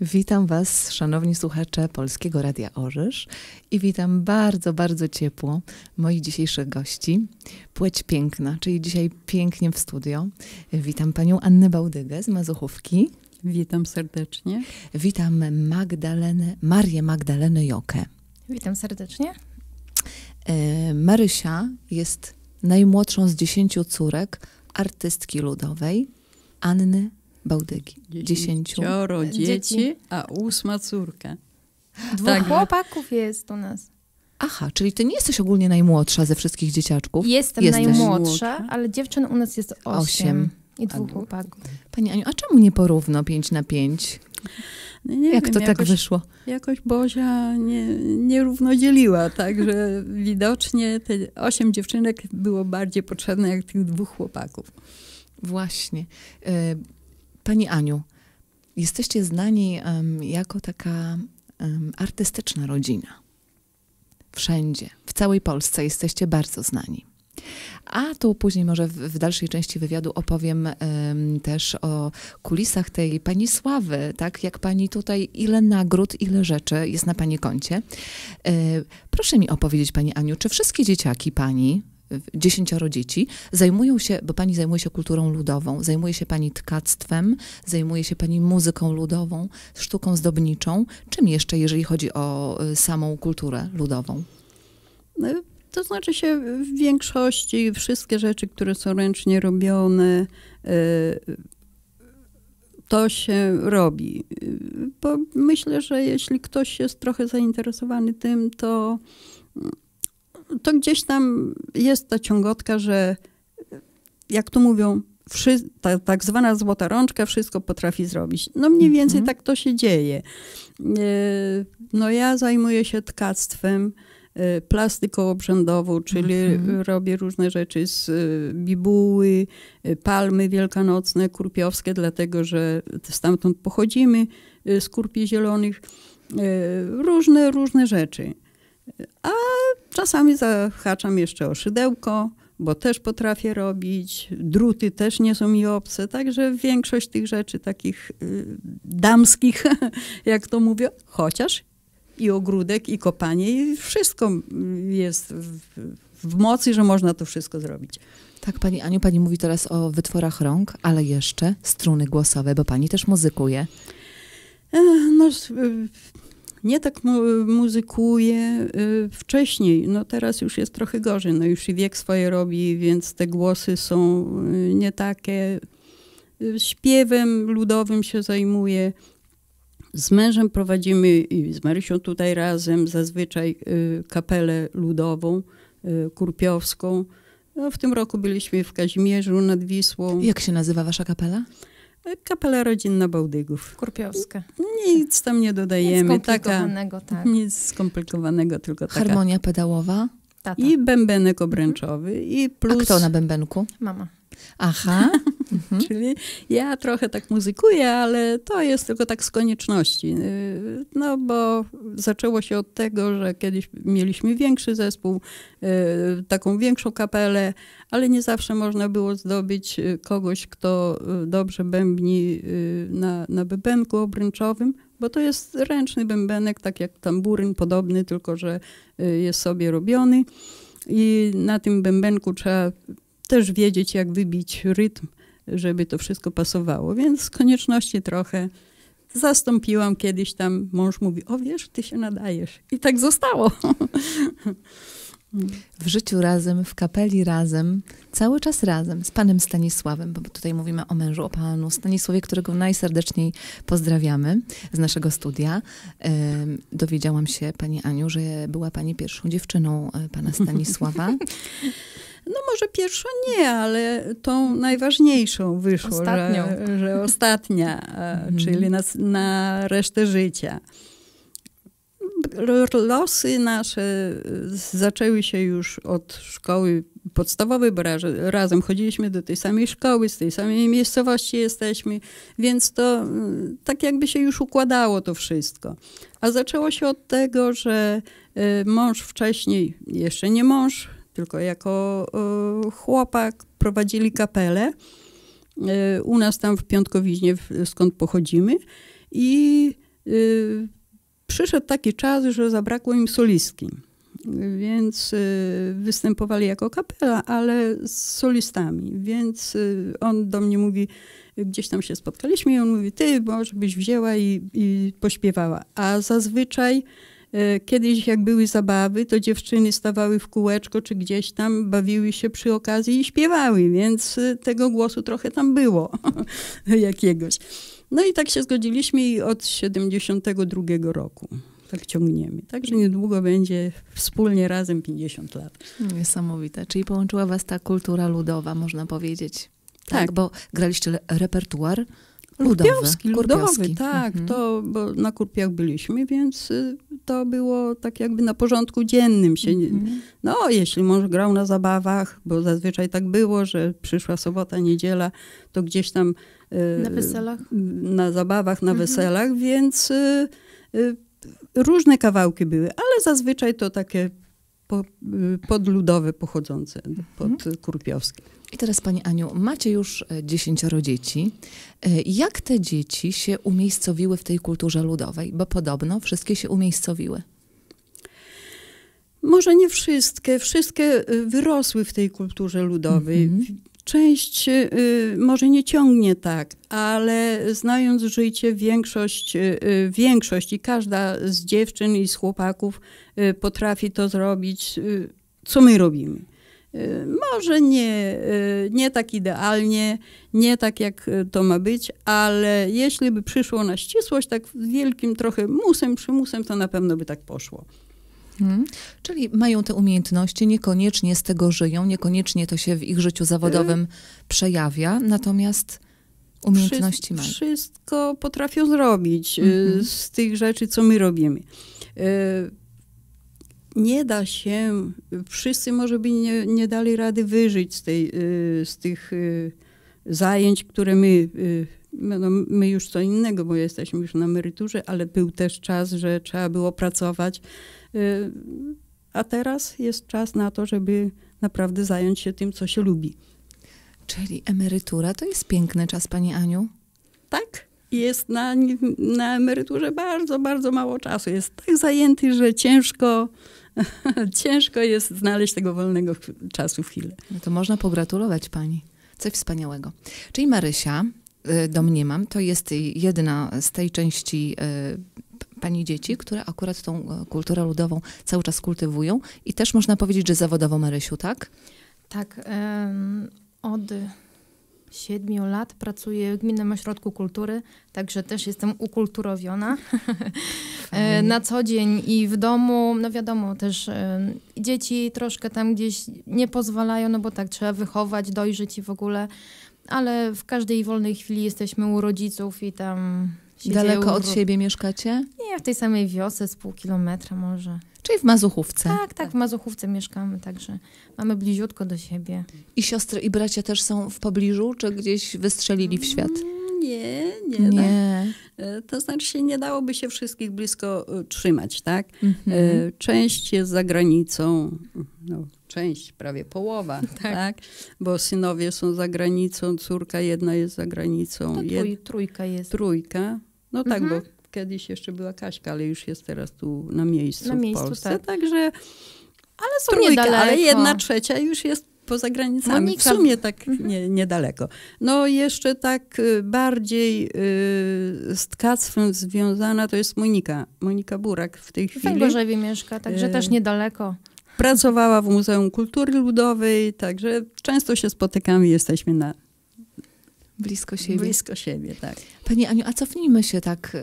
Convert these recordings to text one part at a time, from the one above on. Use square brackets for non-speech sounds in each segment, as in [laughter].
Witam Was, szanowni słuchacze Polskiego Radia Orzysz i witam bardzo, bardzo ciepło moich dzisiejszych gości. Płeć piękna, czyli dzisiaj pięknie w studio. Witam Panią Annę Bałdygę z Mazuchówki. Witam serdecznie. Witam Magdalenę, Marię Magdalenę Jokę. Witam serdecznie. E, Marysia jest najmłodszą z dziesięciu córek artystki ludowej Anny bałdygi. Dziesięciu. Dziesięcioro dzieci, dzieci, a ósma córka. Dwóch tak. chłopaków jest u nas. Aha, czyli ty nie jesteś ogólnie najmłodsza ze wszystkich dzieciaczków? Jestem jesteś. najmłodsza, ale dziewczyn u nas jest osiem. osiem. I dwóch chłopaków. Pani Aniu, a czemu nie porówno pięć na pięć? No nie Jak wiem, to tak jakoś, tak wyszło? Jakoś Bozia nie, równo dzieliła, także widocznie te osiem dziewczynek było bardziej potrzebne jak tych dwóch chłopaków. Właśnie. Y, Pani Aniu, jesteście znani um, jako taka um, artystyczna rodzina. Wszędzie, w całej Polsce jesteście bardzo znani. A tu później może w, w dalszej części wywiadu opowiem um, też o kulisach tej pani sławy, tak? Jak pani tutaj, ile nagród, ile rzeczy jest na pani koncie. E, proszę mi opowiedzieć, pani Aniu, czy wszystkie dzieciaki pani dziesięcioro dzieci, zajmują się, bo pani zajmuje się kulturą ludową, zajmuje się pani tkactwem, zajmuje się pani muzyką ludową, sztuką zdobniczą. Czym jeszcze, jeżeli chodzi o y, samą kulturę ludową? No, to znaczy się w większości wszystkie rzeczy, które są ręcznie robione, y, to się robi. Y, bo myślę, że jeśli ktoś jest trochę zainteresowany tym, to to gdzieś tam jest ta ciągotka, że jak to mówią, wszy, ta tak zwana złota rączka wszystko potrafi zrobić. No mniej więcej mm -hmm. tak to się dzieje. E, no ja zajmuję się tkactwem, e, plastyką obrzędową, czyli mm -hmm. robię różne rzeczy z e, bibuły, palmy wielkanocne, kurpiowskie, dlatego że stamtąd pochodzimy, z kurpi zielonych, różne, różne rzeczy. A czasami zahaczam jeszcze o szydełko, bo też potrafię robić. Druty też nie są mi obce, także większość tych rzeczy takich y, damskich, [laughs] jak to mówię, chociaż i ogródek, i kopanie, i wszystko jest w, w mocy, że można to wszystko zrobić. Tak, Pani Aniu, Pani mówi teraz o wytworach rąk, ale jeszcze struny głosowe, bo Pani też muzykuje. E, no, y, nie tak mu muzykuję y, wcześniej. No teraz już jest trochę gorzej, no już i wiek swoje robi, więc te głosy są y, nie takie. Y, śpiewem ludowym się zajmuję. Z mężem prowadzimy i z Marysią tutaj razem zazwyczaj kapelę ludową, kurpiowską. No, w tym roku byliśmy w Kazimierzu nad Wisłą. Jak się nazywa wasza kapela? Kapela rodzinna Bałdygów. Kurpiowska. Nic tam nie dodajemy. Nic skomplikowanego, taka, tak. Nic skomplikowanego, tylko taka. Harmonia pedałowa. Tata. I bębenek obręczowy. I plus... A kto na bębenku? Mama. Aha. [laughs] Mhm. Czyli ja trochę tak muzykuję, ale to jest tylko tak z konieczności. Y, no bo zaczęło się od tego, że kiedyś mieliśmy większy zespół, y, taką większą kapelę, ale nie zawsze można było zdobyć y, kogoś, kto dobrze bębni na, na bębenku obręczowym, bo to jest ręczny bębenek, tak jak tamburyn podobny, tylko że jest sobie robiony. I na tym bębenku trzeba też wiedzieć, jak wybić rytm, żeby to wszystko pasowało. Więc z konieczności trochę zastąpiłam kiedyś tam, mąż mówi, o wiesz, ty się nadajesz. I tak zostało. W życiu razem, w kapeli razem, cały czas razem z panem Stanisławem, bo tutaj mówimy o mężu, o panu Stanisławie, którego najserdeczniej pozdrawiamy z naszego studia. Dowiedziałam się, pani Aniu, że była pani pierwszą dziewczyną e, pana Stanisława. [laughs] No może pierwszą nie, ale tą najważniejszą wyszło, ostatnią. Że, że ostatnia, e, mhm. czyli na, na resztę życia. Losy nasze e, zaczęły się już od szkoły podstawowej, bo razem chodziliśmy do tej samej szkoły, z tej samej miejscowości jesteśmy, więc to e, tak jakby się już układało to wszystko. A zaczęło się od tego, że mąż wcześniej, jeszcze nie mąż, tylko jako e, chłopak prowadzili kapelę e, u nas tam w Piątkowiźnie, skąd pochodzimy. I e, przyszedł taki czas, że zabrakło im solistki. Więc występowali jako kapela, ale z solistami. Więc on do mnie mówi, gdzieś tam się spotkaliśmy i on mówi, ty może byś wzięła i, i pośpiewała. A zazwyczaj E, kiedyś jak były zabawy, to dziewczyny stawały w kółeczko czy gdzieś tam, bawiły się przy okazji i śpiewały, więc e, tego głosu trochę tam było [laughs] jakiegoś. No i tak się zgodziliśmy i od 72 roku tak ciągniemy. Także niedługo będzie wspólnie razem 50 lat. No, niesamowite. Czyli połączyła was ta kultura ludowa, można powiedzieć. Tak, tak bo graliście repertuar Ludowy, Kurpiowski, ludowy, Kurpiowski. tak. Mhm. To, bo na Kurpiach byliśmy, więc y, to było tak jakby na porządku dziennym. Się, mhm. No, jeśli mąż grał na zabawach, bo zazwyczaj tak było, że przyszła sobota, niedziela, to gdzieś tam... Y, na weselach? Na zabawach, na mhm. weselach, więc y, różne kawałki były, ale zazwyczaj to takie po, y, podludowe pochodzące, mhm. I teraz Pani Aniu, macie już e, dziesięcioro dzieci. E, jak te dzieci się umiejscowiły w tej kulturze ludowej? Bo podobno wszystkie się umiejscowiły. Może nie wszystkie, wszystkie y, wyrosły w tej kulturze ludowej. Mhm. Część y, y, może nie ciągnie tak, ale znając życie, większość, y, większość i każda z dziewczyn i z chłopaków potrafi to zrobić, co my robimy. Może nie, nie tak idealnie, nie tak jak to ma być, ale jeśli by przyszło na ścisłość, tak wielkim trochę musem, przymusem, to na pewno by tak poszło. Hmm. Czyli mają te umiejętności, niekoniecznie z tego żyją, niekoniecznie to się w ich życiu zawodowym przejawia, natomiast umiejętności Wszy mają. Wszystko potrafią zrobić -hmm. z tych rzeczy, co my robimy. Y, nie da się, wszyscy może by nie, nie dali rady wyżyć z, tej, y, z tych zajęć, które my no my już co innego, bo jesteśmy już na emeryturze, ale był też czas, że trzeba było pracować. Y, a teraz jest czas na to, żeby naprawdę zająć się tym, co się lubi. Czyli emerytura to jest piękny czas, Pani Aniu? Tak. Jest na, na emeryturze bardzo, bardzo mało czasu. Jest tak zajęty, że ciężko, [laughs] ciężko jest znaleźć tego wolnego czasu w chwilę. No to można pogratulować Pani. Coś wspaniałego. Czyli Marysia, Y, domniemam, to jest jedna z tej części y, pani dzieci, które akurat tą e, kulturę ludową cały czas kultywują i też można powiedzieć, że zawodowo Marysiu, tak? Tak. od siedmiu lat pracuję w Gminnym Ośrodku Kultury, także też jestem ukulturowiona [laughs] e, na co dzień i w domu. No wiadomo, też e, dzieci troszkę tam gdzieś nie pozwalają, no bo tak trzeba wychować, dojrzeć i w ogóle ale w każdej wolnej chwili jesteśmy u rodziców i tam Daleko dzieje... od siebie mieszkacie? Nie, w tej samej wiosce, z pół kilometra może. Czyli w Mazuchówce. Tak, tak, w Mazuchówce mieszkamy, także mamy bliziutko do siebie. I siostry i bracia też są w pobliżu, czy gdzieś wystrzelili w świat? Mm, nie, nie. nie. Tak. E, to znaczy, nie dałoby się wszystkich blisko e, trzymać, tak? Mhm. E, część jest za granicą, no, część, prawie połowa, [laughs] tak. tak. Bo synowie są za granicą, córka jedna jest za granicą. trójka jest. Trójka. No tak, mhm. bo kiedyś jeszcze była Kaśka, ale już jest teraz tu na miejscu, na miejscu w Polsce. Tak. Także ale są trójka, niedaleko. ale jedna trzecia już jest poza granicami. Monika... W sumie tak mhm. nie, niedaleko. No jeszcze tak y, bardziej yy, z tkactwem związana to jest Monika. Monika Burak w tej chwili. W Węgorzewie mieszka, także y, też niedaleko. Pracowała w Muzeum Kultury Ludowej, także często się spotykamy, jesteśmy na blisko siebie. Blisko siebie, tak. Pani Aniu, a cofnijmy się tak y,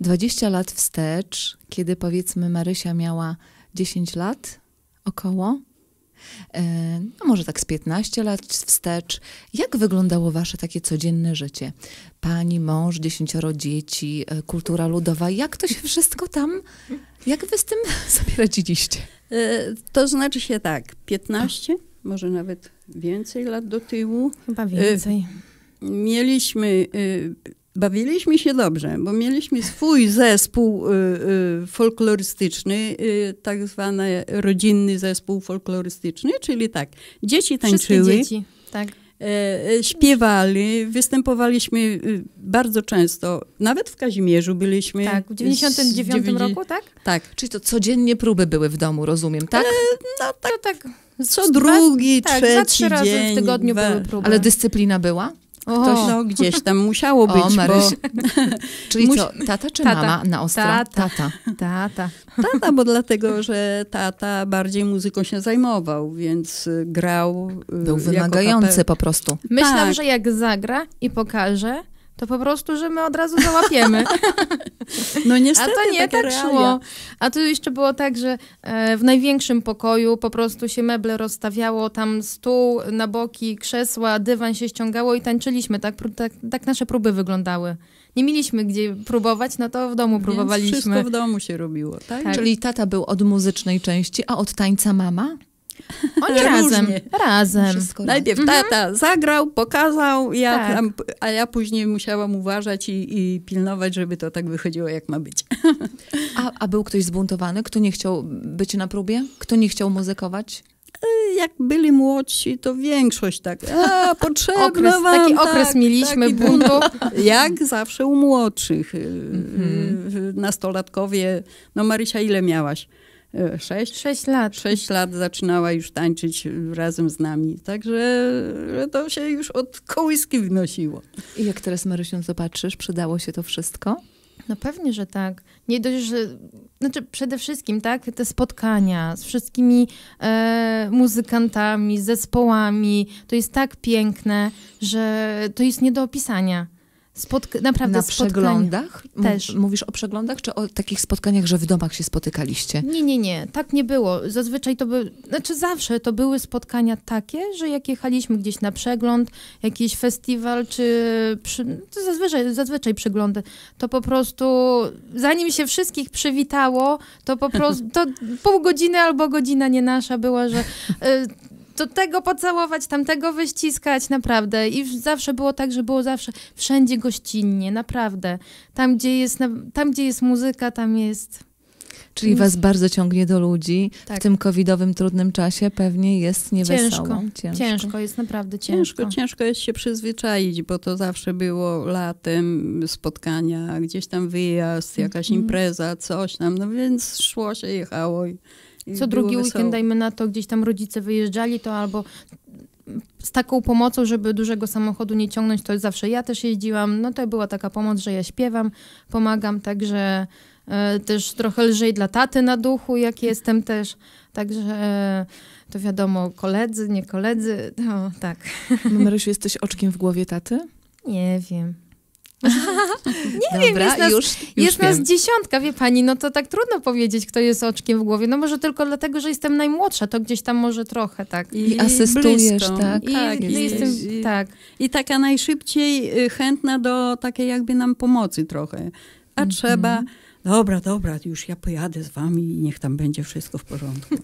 20 lat wstecz, kiedy powiedzmy Marysia miała 10 lat około. no może tak z 15 lat wstecz. Jak wyglądało wasze takie codzienne życie? Pani, mąż, dziesięcioro dzieci, e, kultura ludowa. Jak to się wszystko tam, jak wy z tym [laughs] sobie radziliście? E, to znaczy się tak, 15, może nawet więcej lat do tyłu. Chyba e, więcej. Mieliśmy, e, bawiliśmy się dobrze, bo mieliśmy swój zespół folklorystyczny, tak zwany rodzinny zespół folklorystyczny, czyli tak, dzieci tańczyły. Wszystkie dzieci, tak. E, e, śpiewali, występowaliśmy y, bardzo często. Nawet w Kazimierzu byliśmy. Tak, w 99 90... roku, tak? Tak. Czyli to codziennie próby były w domu, rozumiem, tak? E, no tak. tak. Co drugi, dwa, trzeci tak, dwa, trzy dzień. razy w tygodniu dwa. były próby. Ale dyscyplina była? Ktoś, no, gdzieś tam musiało być, o, Maryś. bo... [laughs] Czyli co, tata czy tata. mama na ostro? Tata. tata. Tata. Tata, bo dlatego, że tata bardziej muzyką się zajmował, więc y, grał... Y, Był wymagający po prostu. Myślałam, tak. że jak zagra i pokaże, to po prostu, że my od razu załapiemy. No niestety. A to nie tak realia. szło. A tu jeszcze było tak, że e, w największym pokoju po prostu się meble rozstawiało, tam stół na boki, krzesła, dywan się ściągało i tańczyliśmy. Tak, tak, tak nasze próby wyglądały. Nie mieliśmy gdzie próbować, no to w domu Więc próbowaliśmy. Wszystko w domu się robiło, tak? tak? Czyli tata był od muzycznej części, a od tańca mama? Oni razem, razem. Najpierw mhm. tata zagrał, pokazał, ja tak. tam, a ja później musiałam uważać i, i, pilnować, żeby to tak wychodziło, jak ma być. A, a był ktoś zbuntowany, kto nie chciał być na próbie? Kto nie chciał muzykować? E, jak byli młodsi, to większość tak, a [laughs] potrzebna okres, wam, Taki tak, okres mieliśmy buntu. [laughs] Jak zawsze u młodszych. Mm -hmm. Nastolatkowie, no Marysia, ile miałaś? E, sześć lat. sześć lat zaczynała już tańczyć razem z nami. Także to się już od kołyski wnosiło. I jak teraz, Marysiu, zobaczysz, przydało się to wszystko? No pewnie, że tak. Nie dość, że. Znaczy, przede wszystkim, tak, te spotkania z wszystkimi e, muzykantami, zespołami, to jest tak piękne, że to jest nie do opisania. Spotk- naprawdę na przeglądach? Też. Mówisz o przeglądach, czy o takich spotkaniach, że w domach się spotykaliście? Nie, nie, nie. Tak nie było. Zazwyczaj to były, znaczy zawsze to były spotkania takie, że jak jechaliśmy gdzieś na przegląd, jakiś festiwal, czy przy, zazwyczaj, zazwyczaj przeglądy, to po prostu zanim się wszystkich przywitało, to po prostu to pół godziny albo godzina nie nasza była, że y, to tego pocałować, tamtego wyściskać, naprawdę. I zawsze było tak, że było zawsze wszędzie gościnnie, naprawdę. Tam, gdzie jest, tam, gdzie jest muzyka, tam jest... Czyli was bardzo ciągnie do ludzi. Tak. W tym covidowym trudnym czasie pewnie jest niewesoło. Ciężko, ciężko. ciężko jest naprawdę ciężko. ciężko. Ciężko jest się przyzwyczaić, bo to zawsze było latem, spotkania, gdzieś tam wyjazd, mm, jakaś mm. impreza, coś tam. No więc szło się, jechało i co drugi wesoło. weekend, dajmy na to, gdzieś tam rodzice wyjeżdżali, to albo z taką pomocą, żeby dużego samochodu nie ciągnąć, to zawsze ja też jeździłam. No to była taka pomoc, że ja śpiewam, pomagam, także e, też trochę lżej dla taty na duchu, jak jestem też. Także e, to wiadomo, koledzy, nie koledzy, to no tak. No, Marysiu, jesteś oczkiem w głowie taty? Nie wiem nie Dobra, wiem, jest nas, już, już jest wiem. nas dziesiątka, wie pani, no to tak trudno powiedzieć, kto jest oczkiem w głowie. No może tylko dlatego, że jestem najmłodsza, to gdzieś tam może trochę, tak. I, I asystujesz, blisko. tak. I, tak, i, jestem, i, tak. I taka najszybciej y, chętna do takiej jakby nam pomocy trochę. A mhm. trzeba dobra, dobra, już ja pojadę z wami i niech tam będzie wszystko w porządku. [laughs]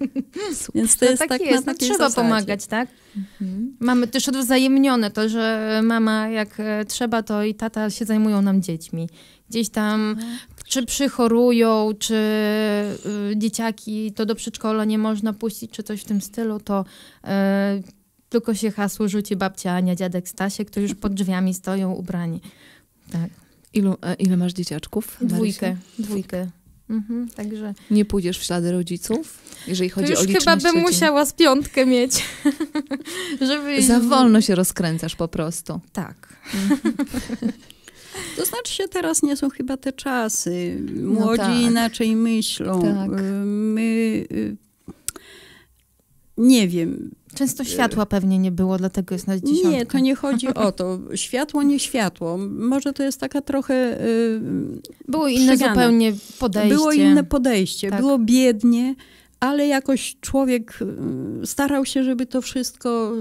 Więc to no jest tak, tak jest, na no trzeba zasadzie. pomagać, tak? Mhm. Mamy też odwzajemnione to, że mama jak e, trzeba, to i tata się zajmują nam dziećmi. Gdzieś tam, mhm. czy przychorują, czy y, dzieciaki, to do przedszkola nie można puścić, czy coś w tym stylu, to y, tylko się hasło rzuci babcia Ania, dziadek stasie, którzy już pod drzwiami stoją ubrani. Tak. Ilu, ile masz dzieciaczków? Dwójkę. Dwójkę. Mhm, także... Nie pójdziesz w ślady rodziców, jeżeli chodzi to już o chyba bym dzieci. musiała z piątkę mieć, [laughs] żeby... Za wolno się rozkręcasz po prostu. Tak. Mhm. [laughs] To znaczy że teraz nie są chyba te czasy. No Młodzi no tak. inaczej myślą. Tak. Y, my... Y, nie wiem Często e, światła pewnie nie było, dlatego jest na dziesiątkę. Nie, to nie chodzi o to. Światło, nie światło. Może to jest taka trochę y, Było inne przegane. zupełnie podejście. Było inne podejście. Tak. Było biednie, ale jakoś człowiek y, starał się, żeby to wszystko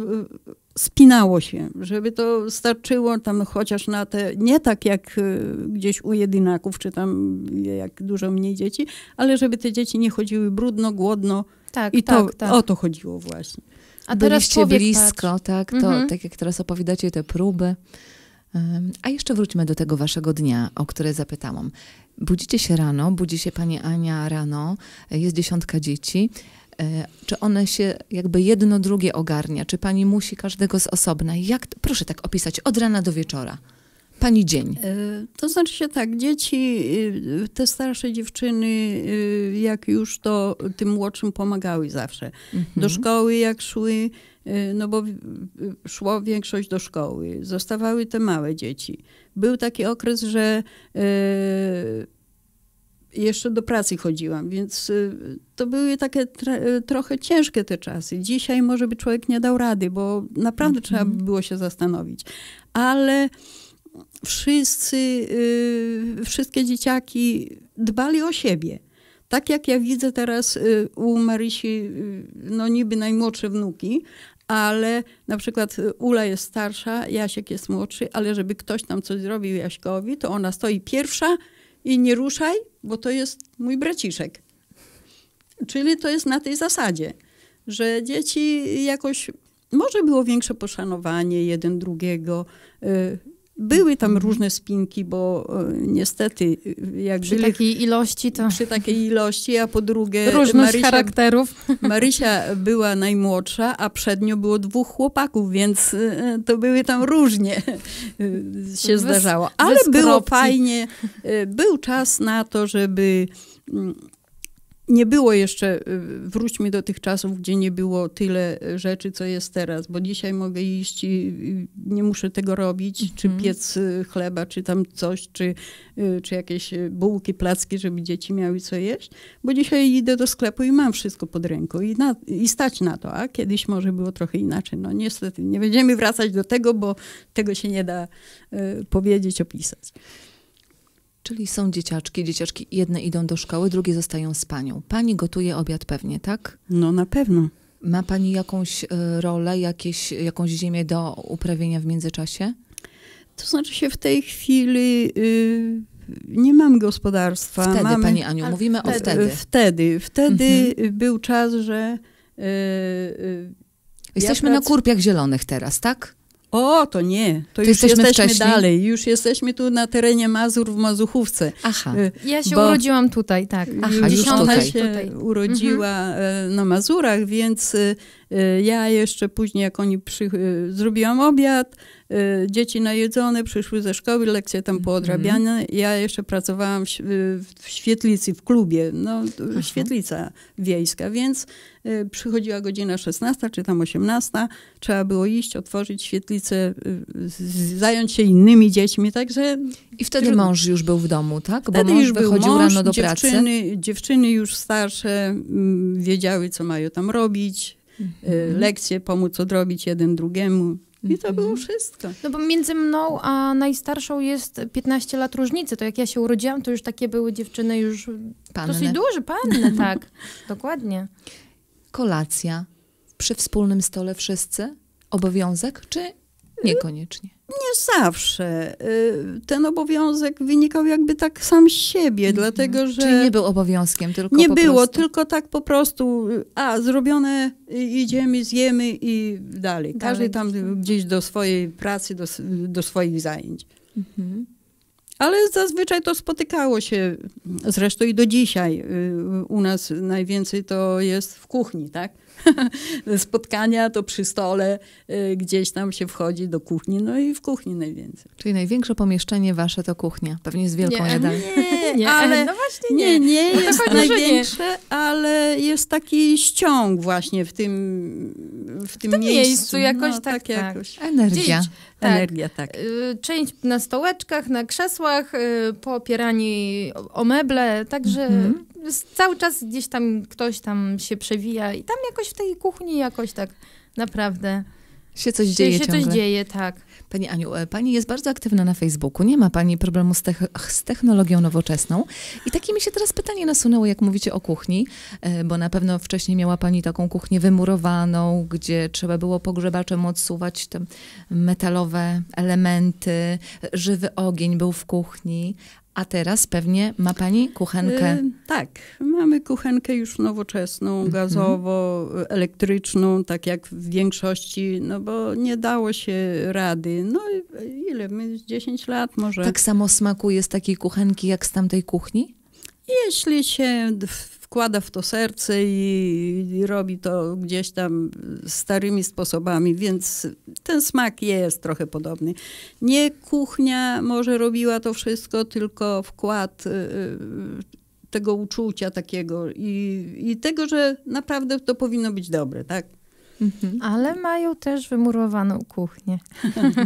y, spinało się, żeby to starczyło tam chociaż na te, nie tak jak gdzieś u jedynaków, czy tam jak dużo mniej dzieci, ale żeby te dzieci nie chodziły brudno, głodno. Tak, I tak, to, tak. o to chodziło właśnie. A teraz Byliście blisko, patrz. tak? To, mhm. Tak jak teraz opowiadacie te próby. A jeszcze wróćmy do tego waszego dnia, o które zapytałam. Budzicie się rano, budzi się pani Ania rano, jest dziesiątka dzieci. E, czy one się jakby jedno drugie ogarnia? Czy pani musi każdego z osobna? Jak, proszę tak opisać od rana do wieczora. Pani dzień? E, to znaczy się tak, dzieci, y, te starsze dziewczyny, y, jak już to tym młodszym pomagały zawsze. Mhm. Do szkoły jak szły, y, no bo szło większość do szkoły, zostawały te małe dzieci. Był taki okres, że jeszcze do pracy chodziłam, więc to były takie trochę ciężkie te czasy. Dzisiaj może by człowiek nie dał rady, bo naprawdę trzeba by mhm. było się zastanowić. Ale wszyscy, y, wszystkie dzieciaki dbali o siebie. Tak jak ja widzę teraz y, u Marysi, y, no niby najmłodsze wnuki, ale na przykład Ula jest starsza, Jasiek jest młodszy, ale żeby ktoś tam coś zrobił Jaśkowi, to ona stoi pierwsza i nie ruszaj, bo to jest mój braciszek. Czyli to jest na tej zasadzie, że dzieci jakoś może było większe poszanowanie jeden drugiego. Były tam mhm. różne spinki, bo e, niestety e, jak Przy byli, takiej ilości to... Przy takiej ilości, a po drugie... Różność Marysia, charakterów. [laughs] Marysia była najmłodsza, a przednio było dwóch chłopaków, więc e, to były tam różnie się zdarzało. Ale było fajnie. Był czas na to, żeby mm, nie było jeszcze, y, wróćmy do tych czasów, gdzie nie było tyle y, rzeczy, co jest teraz, bo dzisiaj mogę iść i nie muszę tego robić, mm -hmm. czy mhm. piec y, chleba, czy tam coś, czy, czy jakieś bułki, placki, żeby dzieci miały co jeść, bo dzisiaj idę do sklepu i mam wszystko pod ręką i, na, i stać na to, a kiedyś może było trochę inaczej. No niestety, nie będziemy wracać do tego, bo tego się nie da y, powiedzieć, opisać. Czyli są dzieciaczki, dzieciaczki jedne idą do szkoły, drugie zostają z panią. Pani gotuje obiad pewnie, tak? No na pewno. Ma pani jakąś y, rolę, jakieś, jakąś ziemię do uprawienia w międzyczasie? To znaczy się w tej chwili y, nie mam gospodarstwa. Wtedy, Mamy, pani Aniu, mówimy wtedy, o wtedy. Y, wtedy. Wtedy mhm. był czas, że... Y, y Jesteśmy ja prac... na kurpiach zielonych teraz, tak? O, to nie. To, to już jesteśmy, jesteśmy dalej. Już jesteśmy tu na terenie Mazur w Mazuchówce. Aha. Y, ja się bo, urodziłam tutaj, tak. Y, Aha, już ona się tutaj. urodziła mhm. Y, na Mazurach, więc ja jeszcze później, jak oni przy, zrobiłam obiad, Y, dzieci najedzone, przyszły ze szkoły, lekcje tam mhm. poodrabiane. Ja jeszcze pracowałam w, w świetlicy, w klubie, no świetlica wiejska, więc y, przychodziła godzina 16 czy tam 18, trzeba było iść, otworzyć świetlicę, y, zająć się innymi dziećmi, także... I wtedy mąż już był w domu, tak? Bo wtedy mąż już wychodził mąż, rano do dziewczyny, pracy. Dziewczyny już starsze mm, wiedziały, co mają tam robić, mhm. lekcje pomóc odrobić jeden drugiemu. I to było mhm. wszystko. No bo między mną a najstarszą jest 15 lat różnicy. To jak ja się urodziłam, to już takie były dziewczyny już panny. dosyć duże, panny, [laughs] tak. Dokładnie. Kolacja przy wspólnym stole wszyscy? Obowiązek czy niekoniecznie? Nie zawsze. Y, ten obowiązek wynikał jakby tak sam z siebie, mhm. dlatego że. Czyli nie był obowiązkiem, tylko. Nie było, prostu. tylko tak po prostu, y, a zrobione, y, idziemy, zjemy i dalej. dalej. Każdy tam gdzieś do swojej pracy, do, do swoich zajęć. Mhm. Ale zazwyczaj to spotykało się, zresztą i do dzisiaj. Y, u nas najwięcej to jest w kuchni, tak? [laughs] Spotkania to przy stole, y, gdzieś tam się wchodzi do kuchni, no i w kuchni najwięcej. Czyli największe pomieszczenie wasze to kuchnia, pewnie z wielką nie, jadalnią. Nie, [laughs] nie, ale, no właśnie nie. Nie, nie no jest największe, ale jest taki ściąg właśnie w tym w tym, miejscu. miejscu jakoś no, tak, tak, tak. jakoś. Energia. tak. Energia, tak. Y, część na stołeczkach, na krzesłach, y, popierani o meble, także mhm. cały czas gdzieś tam ktoś tam się przewija i tam jakoś w tej kuchni jakoś tak naprawdę się coś dzieje się ciągle. coś dzieje, tak. Pani Aniu, e, Pani jest bardzo aktywna na Facebooku, nie ma Pani problemu z, z, technologią nowoczesną. I takie mi się teraz pytanie nasunęło, jak mówicie o kuchni, e, bo na pewno wcześniej miała Pani taką kuchnię wymurowaną, gdzie trzeba było pogrzebaczem odsuwać te metalowe elementy, e, żywy ogień był w kuchni, a teraz pewnie ma pani kuchenkę. Yy, tak, mamy kuchenkę już nowoczesną, mhm. gazowo, elektryczną, tak jak w większości, no bo nie dało się rady. No ile, my 10 lat może. Tak samo smakuje z takiej kuchenki jak z tamtej kuchni? Jeśli się wkłada w to serce i, i, robi to gdzieś tam starymi sposobami, więc ten smak jest trochę podobny. Nie kuchnia może robiła to wszystko, tylko wkład y, y, tego uczucia takiego i, i tego, że naprawdę to powinno być dobre, tak? Mhm. Ale mają też wymurowaną kuchnię. [laughs]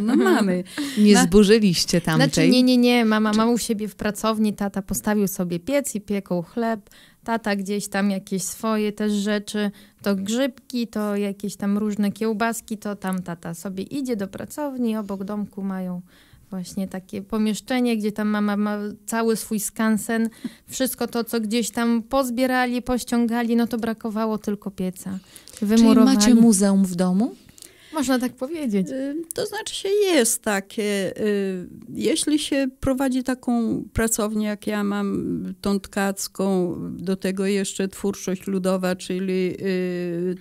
No mamy. Nie Na... zburzyliście tamtej. Znaczy, nie, nie, nie. Mama, mama u siebie w pracowni, tata postawił sobie piec i pieką chleb tata gdzieś tam jakieś swoje też rzeczy, to grzybki, to jakieś tam różne kiełbaski, to tam tata sobie idzie do pracowni, obok domku mają właśnie takie pomieszczenie, gdzie tam mama ma cały swój skansen, wszystko to, co gdzieś tam pozbierali, pościągali, no to brakowało tylko pieca. Wymurowali. Czyli macie muzeum w domu? Można tak powiedzieć. Y, to znaczy się jest takie. Y, jeśli się prowadzi taką pracownię, jak ja mam, tą tkacką, do tego jeszcze twórczość ludowa, czyli y,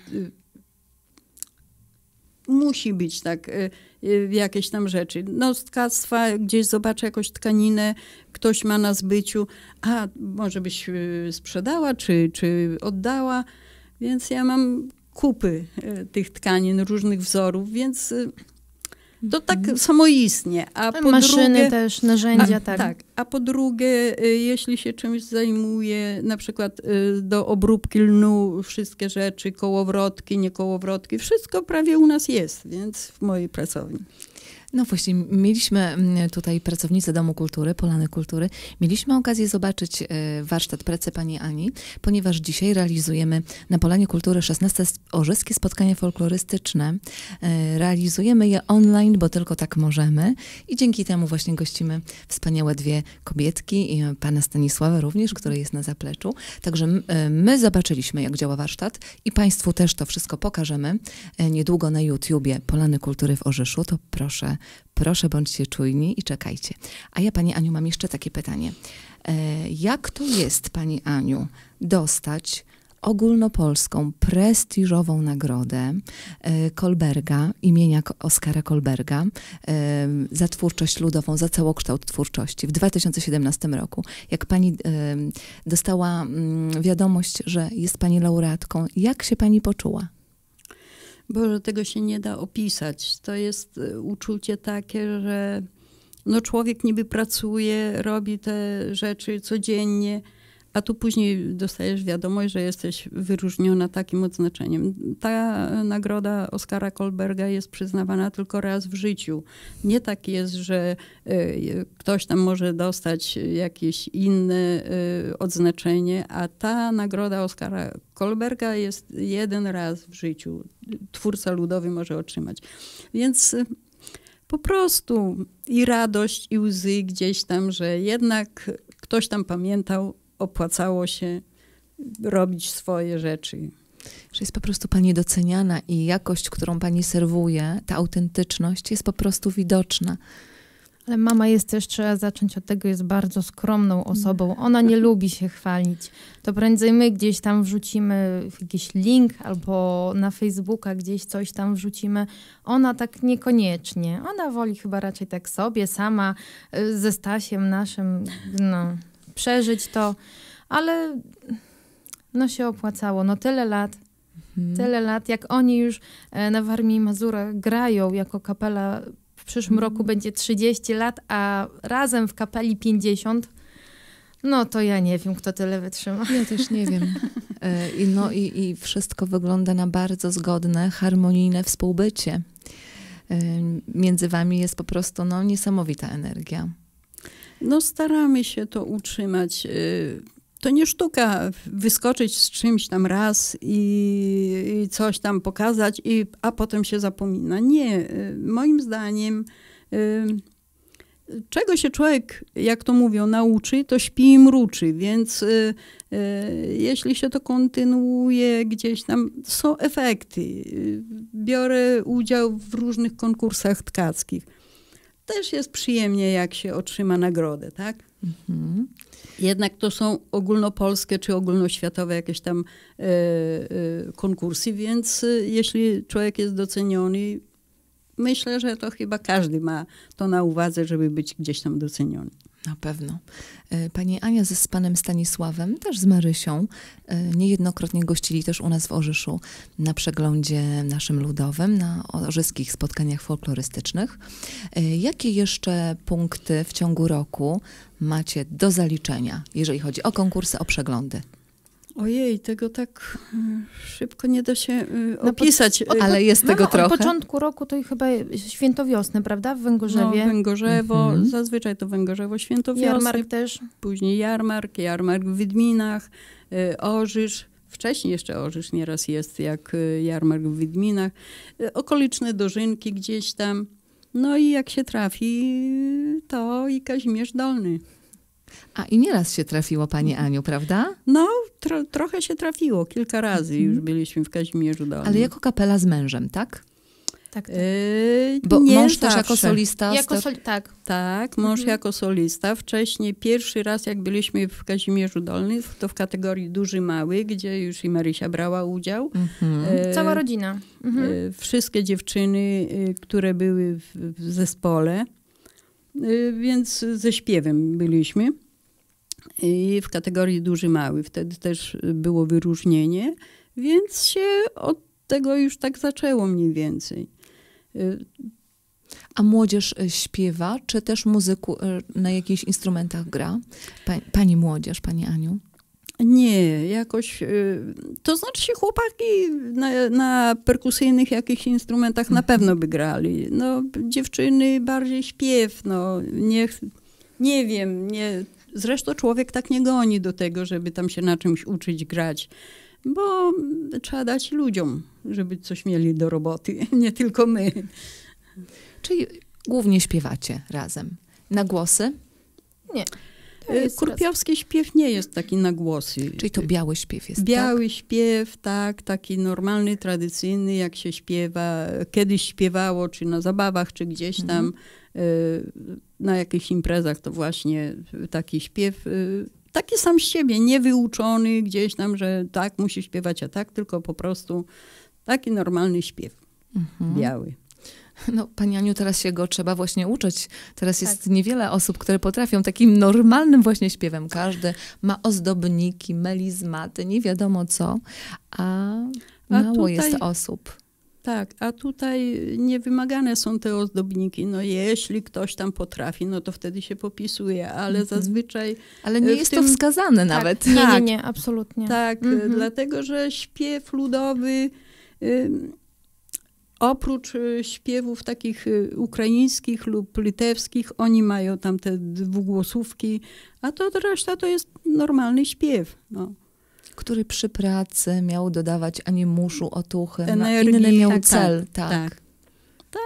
musi być tak jakieś tam rzeczy. No z tkactwa gdzieś zobaczę jakąś tkaninę, ktoś ma na zbyciu, a może byś sprzedała czy, czy oddała. Więc ja mam kupy e, tych tkanin, różnych wzorów, więc e, to tak mhm. samoistnie. A tak, po Maszyny drugie, też, narzędzia, a, tak. tak. A po drugie, e, jeśli się czymś zajmuje, na przykład do obróbki lnu, wszystkie rzeczy, kołowrotki, niekołowrotki, wszystko prawie u nas jest, więc w mojej pracowni. No właśnie, mieliśmy tutaj pracownicę Domu Kultury, Polany Kultury, mieliśmy okazję zobaczyć e, warsztat pracy pani Ani, ponieważ dzisiaj realizujemy na Polanie Kultury 16 orzeskie spotkania folklorystyczne. E, realizujemy je online, bo tylko tak możemy i dzięki temu właśnie gościmy wspaniałe dwie kobietki i e, pana Stanisława również, który jest na zapleczu. Także my zobaczyliśmy, jak działa warsztat i państwu też to wszystko pokażemy niedługo na YouTubie Polany Kultury w Orzeszu, to proszę Proszę bądźcie czujni i czekajcie. A ja Pani Aniu mam jeszcze takie pytanie. E, jak to jest Pani Aniu dostać ogólnopolską, prestiżową nagrodę e, Kolberga, imienia Oskara Kolberga e, za twórczość ludową, za całokształt twórczości w 2017 roku. Jak pani dostała mm, wiadomość, że jest pani laureatką, jak się pani poczuła? Boże, tego się nie da opisać. To jest e, uczucie takie, że no człowiek niby pracuje, robi te rzeczy codziennie, a tu później dostajesz wiadomość, że jesteś wyróżniona takim odznaczeniem. Ta nagroda Oskara Kolberga jest przyznawana tylko raz w życiu. Nie tak jest, że y, ktoś tam może dostać jakieś inne y, odznaczenie, a ta nagroda Oskara Kolberga jest jeden raz w życiu. Twórca ludowy może otrzymać. Więc y, po prostu i radość, i łzy gdzieś tam, że jednak ktoś tam pamiętał opłacało się robić swoje rzeczy. Że jest po prostu pani doceniana i jakość, którą pani serwuje, ta autentyczność jest po prostu widoczna. Ale mama jest też, trzeba zacząć od tego, jest bardzo skromną mm. osobą. Ona nie [laughs] lubi się chwalić. To prędzej my gdzieś tam wrzucimy jakiś link albo na Facebooka gdzieś coś tam wrzucimy. Ona tak niekoniecznie. Ona woli chyba raczej tak sobie, sama y, ze Stasiem naszym, no przeżyć to, ale no się opłacało. No tyle lat, mhm. tyle lat, jak oni już e, na Warmii i Mazurach grają jako kapela, w przyszłym roku mhm. będzie 30 lat, a razem w kapeli 50, no to ja nie wiem, kto tyle wytrzyma. Ja też nie wiem. E, I, no i, i wszystko wygląda na bardzo zgodne, harmonijne współbycie. E, między wami jest po prostu no, niesamowita energia. No staramy się to utrzymać. Y, to nie sztuka wyskoczyć z czymś tam raz i, i coś tam pokazać, i, a potem się zapomina. Nie, y, moim zdaniem y, czego się człowiek, jak to mówią, nauczy, to śpi i mruczy, więc jeśli się to kontynuuje gdzieś tam, są efekty. Biorę udział w różnych konkursach tkackich też jest przyjemnie, jak się otrzyma nagrodę, tak? Mhm. Jednak to są ogólnopolskie czy ogólnoświatowe jakieś tam e, e, konkursy, więc e, jeśli człowiek jest doceniony, myślę, że to chyba każdy ma to na uwadze, żeby być gdzieś tam doceniony. Na pewno. E, pani Ania ze, z panem Stanisławem, też z Marysią, e, niejednokrotnie gościli też u nas w Orzeszu na przeglądzie naszym ludowym, na orzyskich spotkaniach folklorystycznych. E, jakie jeszcze punkty w ciągu roku macie do zaliczenia, jeżeli chodzi o konkursy, o przeglądy? Ojej, tego tak mm, szybko nie da się y, no, opisać. No, ale jest no, tego trochę. Od początku roku to chyba święto wiosny, prawda? W Węgorzewie. No, Węgorzewo, mhm. zazwyczaj to Węgorzewo, święto wiosny. Jarmark też. Później jarmark, jarmark w Widminach, y, Orzysz. Wcześniej jeszcze Orzysz nieraz jest, jak jarmark w Widminach. Okoliczne dożynki gdzieś tam. No i jak się trafi, to i Kazimierz Dolny. A i nieraz się trafiło Pani mhm. Aniu, prawda? No, tro, trochę się trafiło, kilka razy już mhm. byliśmy w Kazimierzu Dolnym. Ale jako kapela z mężem, tak? Tak, tak. Bo nie mąż zawsze. też jako solista? Jako soli tak. tak, mąż mhm. jako solista. Wcześniej, pierwszy raz jak byliśmy w Kazimierzu Dolnym, to w kategorii duży-mały, gdzie już i Marysia brała udział. Mhm. Yy, Cała rodzina. Mhm. Yy, wszystkie dziewczyny, które były w, w zespole, więc ze śpiewem byliśmy i w kategorii duży mały. Wtedy też było wyróżnienie, więc się od tego już tak zaczęło mniej więcej. A młodzież e, śpiewa, czy też muzyku e, na jakichś instrumentach gra? Pani, młodzież, pani Aniu? Nie, jakoś. E, to znaczy, się chłopaki na, na perkusyjnych jakichś instrumentach na mhm. pewno by grali. No, dziewczyny bardziej śpiew, no, nie Nie wiem, nie, Zresztą człowiek tak nie goni do tego, żeby tam się na czymś uczyć, grać, bo trzeba dać ludziom, żeby coś mieli do roboty, [laughs] nie tylko my. Czyli głównie śpiewacie razem. Na głosy? Nie. Y, Kurpiowski raz. śpiew nie jest taki na głosy. Czyli to biały śpiew jest, tak? Biały tak? śpiew, tak, taki normalny, tradycyjny, jak się śpiewa, kiedyś śpiewało, czy na zabawach, czy gdzieś tam. Mhm na jakichś imprezach to właśnie taki śpiew, y, taki sam z siebie, niewyuczony gdzieś tam, że tak musi śpiewać, a tak, tylko po prostu taki normalny śpiew, mhm. biały. No, Pani Aniu, teraz się go trzeba właśnie uczyć. Teraz tak. jest niewiele osób, które potrafią takim normalnym właśnie śpiewem. Każdy ma ozdobniki, melizmaty, nie wiadomo co, a, a mało tutaj... jest osób. Tak, a tutaj niewymagane są te ozdobniki. No jeśli ktoś tam potrafi, no to wtedy się popisuje, ale mhm. zazwyczaj... Ale nie e, jest tym... to wskazane tak, nawet. Nie, tak, nie, nie, absolutnie. Tak, e, mhm. dlatego że śpiew ludowy... E, oprócz śpiewów takich ukraińskich lub litewskich, oni mają tam te dwugłosówki, a to reszta to jest normalny śpiew. No który przy pracy miał dodawać animuszu, otuchy, Energii, inny miał tak, tak, cel. Tak, tak.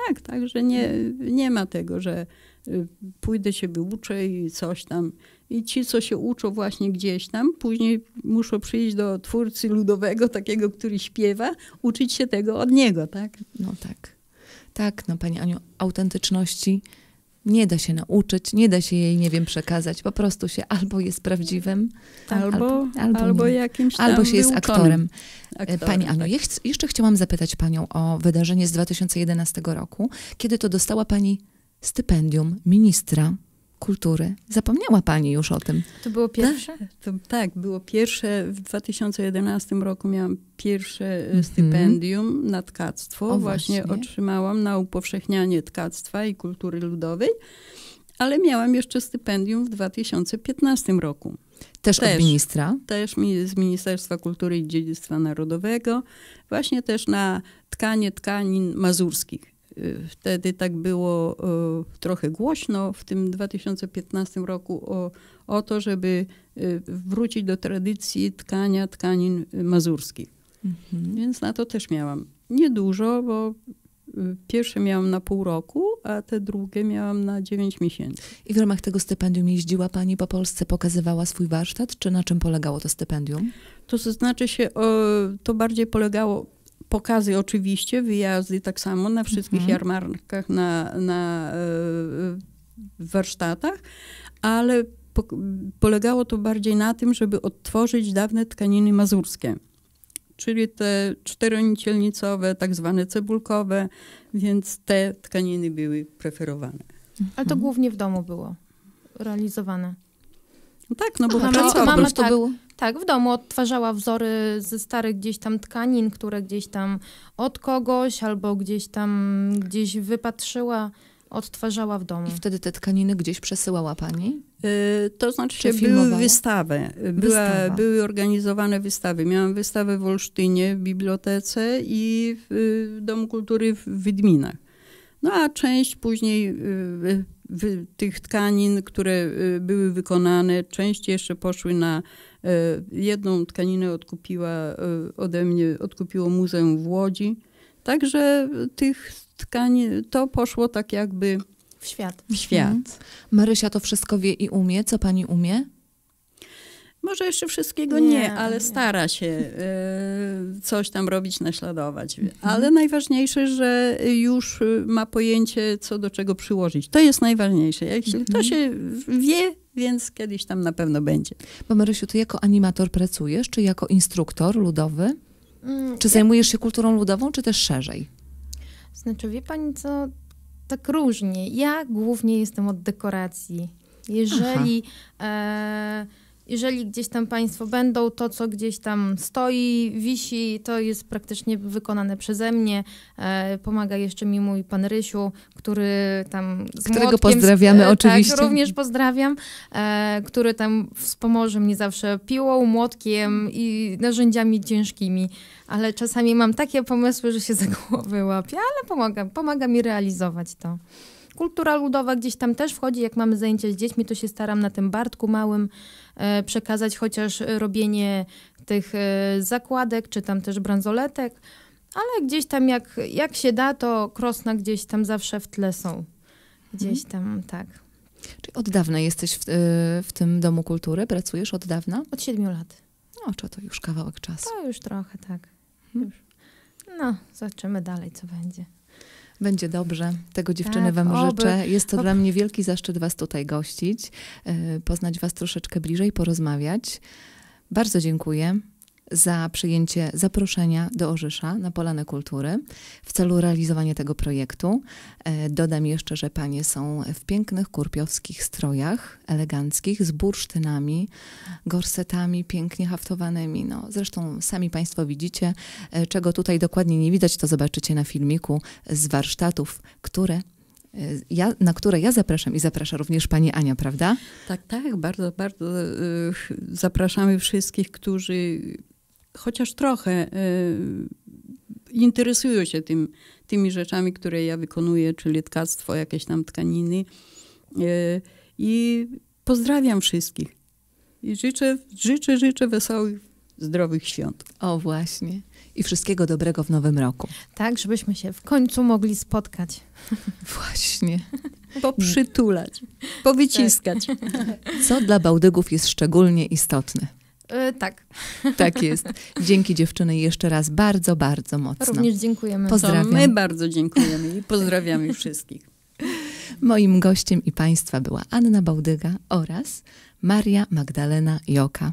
Tak, tak, że nie, nie ma tego, że y, pójdę się wyuczę i coś tam. I ci, co się uczą właśnie gdzieś tam, później muszą przyjść do twórcy ludowego, takiego, który śpiewa, uczyć się tego od niego, tak? No tak. Tak, no Pani Aniu, autentyczności nie da się nauczyć, nie da się jej, nie wiem, przekazać. Po prostu się albo jest prawdziwym, tak, albo, albo, albo, albo jakimś tam Albo się jest aktorem. E, aktorem. Pani Ano, tak. jeszcze chciałam zapytać Panią o wydarzenie z 2011 roku, kiedy to dostała Pani stypendium ministra kultury. Zapomniała Pani już o tym. To było tak. pierwsze? Tak, to, tak było pierwsze. W 2011 roku miałam pierwsze mm -hmm. stypendium na tkactwo. O, właśnie. właśnie otrzymałam na upowszechnianie tkactwa i kultury ludowej, ale miałam jeszcze stypendium w 2015 roku. Też, też od ministra? Też z Ministerstwa Kultury i Dziedzictwa Narodowego, właśnie też na tkanie tkanin mazurskich wtedy tak było e, trochę głośno w tym 2015 roku o, o to, żeby e, wrócić do tradycji tkania tkanin mazurskich. Mhm. Więc na to też miałam niedużo, bo e, Pierwsze miałam na pół roku, a te drugie miałam na 9 miesięcy. I w ramach tego stypendium jeździła Pani po Polsce, pokazywała swój warsztat, czy na czym polegało to stypendium? To znaczy się, to bardziej polegało, Pokazy oczywiście, wyjazdy tak samo na wszystkich mhm. jarmarkach, na, na e, warsztatach, ale po, polegało to bardziej na tym, żeby odtworzyć dawne tkaniny mazurskie czyli te czteronicielnicowe, tak zwane cebulkowe, więc te tkaniny były preferowane. Ale to mhm. głównie w domu było realizowane. tak, no bo Aha, mama, mama, to tak, było. Tak, w domu odtwarzała wzory ze starych gdzieś tam tkanin, które gdzieś tam od kogoś albo gdzieś tam gdzieś wypatrzyła, odtwarzała w domu. I wtedy te tkaniny gdzieś przesyłała pani? E, to znaczy, Czy były wystawy. Była, Były organizowane wystawy. Miałam wystawę w Olsztynie, w bibliotece i w y, Domu Kultury w Wydminach. No a część później y, y, tych tkanin, które były wykonane, część jeszcze poszły na E, jedną tkaninę odkupiła e, ode mnie, odkupiło Muzeum w Łodzi. Także tych tkań to poszło tak jakby w świat. W świat. Mhm. Marysia to wszystko wie i umie. Co pani umie? Może jeszcze wszystkiego nie, nie ale nie. stara się y, coś tam robić, naśladować. Mhm. Ale najważniejsze, że już ma pojęcie, co do czego przyłożyć. To jest najważniejsze. Jeśli mhm. to się wie, więc kiedyś tam na pewno będzie. Bo Marysiu, ty jako animator pracujesz, czy jako instruktor ludowy? Mm, czy zajmujesz się kulturą ludową, czy też szerzej? Znaczy, wie pani co, tak różnie. Ja głównie jestem od dekoracji. Jeżeli... E, jeżeli gdzieś tam Państwo będą, to co gdzieś tam stoi, wisi, to jest praktycznie wykonane przeze mnie. E, pomaga jeszcze mi mój pan Rysiu, który tam. Z Którego młotkiem, pozdrawiamy e, tak, oczywiście. Tak, również pozdrawiam, e, który tam wspomoże mnie zawsze piłą, młotkiem i narzędziami ciężkimi. Ale czasami mam takie pomysły, że się za głowę łapię, ale pomaga, pomaga mi realizować to. Kultura ludowa gdzieś tam też wchodzi, jak mamy zajęcia z dziećmi, to się staram na tym Bartku małym e, przekazać chociaż robienie tych e, zakładek, czy tam też bransoletek, ale gdzieś tam jak, jak się da, to krosna gdzieś tam zawsze w tle są. Gdzieś mhm. tam, tak. Czy od dawna jesteś w, e, w tym Domu Kultury? Pracujesz od dawna? Od siedmiu lat. No, czy to już kawałek czasu. To już trochę, tak. Mhm. Już. No, zobaczymy dalej, co będzie. Będzie dobrze. Tego dziewczyny tak, Wam oby. życzę. Jest to oby. dla mnie wielki zaszczyt Was tutaj gościć, e, poznać Was troszeczkę bliżej, porozmawiać. Bardzo dziękuję za przyjęcie zaproszenia do Orzysza na Polanę Kultury w celu realizowania tego projektu. E, dodam jeszcze, że panie są w pięknych kurpiowskich strojach eleganckich z bursztynami, gorsetami pięknie haftowanymi. No, zresztą sami państwo widzicie, e, czego tutaj dokładnie nie widać, to zobaczycie na filmiku z warsztatów, które e, ja, na które ja zapraszam i zaprasza również pani Ania, prawda? Tak, tak, bardzo, bardzo zapraszamy wszystkich, którzy chociaż trochę y, interesują się tym, tymi rzeczami, które ja wykonuję, czyli tkactwo, jakieś tam tkaniny. Y, I pozdrawiam wszystkich. I życzę, życzę, życzę wesołych, zdrowych świąt. O właśnie. I wszystkiego dobrego w nowym roku. Tak, żebyśmy się w końcu mogli spotkać. [laughs] Właśnie. Poprzytulać, powyciskać. Tak. Co dla bałdygów jest szczególnie istotne? Yy, tak. [laughs] Tak jest. Dzięki dziewczyny jeszcze raz bardzo, bardzo mocno. Również dziękujemy. Pozdrawiam. my bardzo dziękujemy i pozdrawiamy [laughs] wszystkich. Moim gościem i Państwa była Anna Bałdyga oraz Maria Magdalena Joka.